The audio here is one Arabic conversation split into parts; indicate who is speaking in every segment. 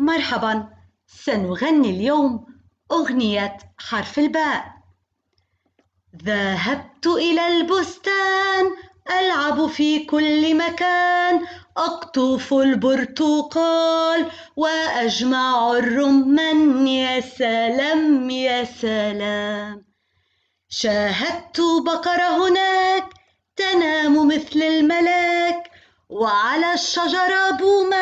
Speaker 1: مرحبا سنغني اليوم أغنية حرف الباء ذهبت إلى البستان ألعب في كل مكان أقطف البرتقال وأجمع الرمان يا سلام يا سلام شاهدت بقرة هناك تنام مثل الملاك وعلى الشجرة بومة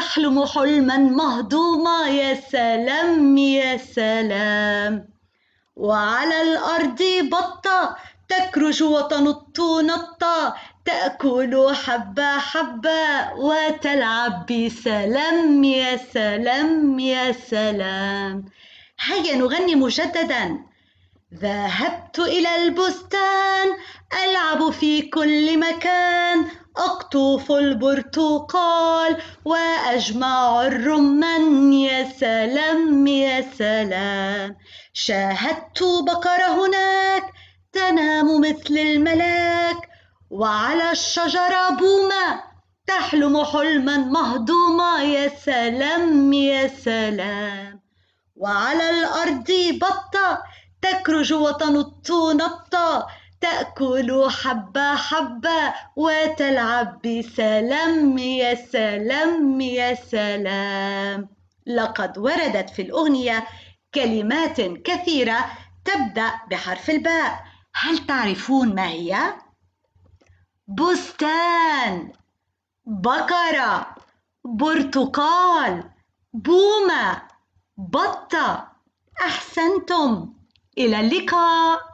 Speaker 1: تحلم حلما مهضوما يا سلام يا سلام وعلى الأرض بطة تكرج وتنط نطة تأكل حبة حبة وتلعب بسلام يا سلام يا سلام هيا نغني مجددا ذهبت إلى البستان في كل مكان أقطف البرتقال وأجمع الرمان يا سلام يا سلام شاهدت بقرة هناك تنام مثل الملاك وعلى الشجرة بومة تحلم حلما مهضوما يا سلام يا سلام وعلى الأرض بطة تكرج وتنط نطة تأكل حبة حبة وتلعب بسلام يا سلام يا سلام لقد وردت في الأغنية كلمات كثيرة تبدأ بحرف الباء هل تعرفون ما هي؟ بستان بقرة برتقال بومة بطة أحسنتم إلى اللقاء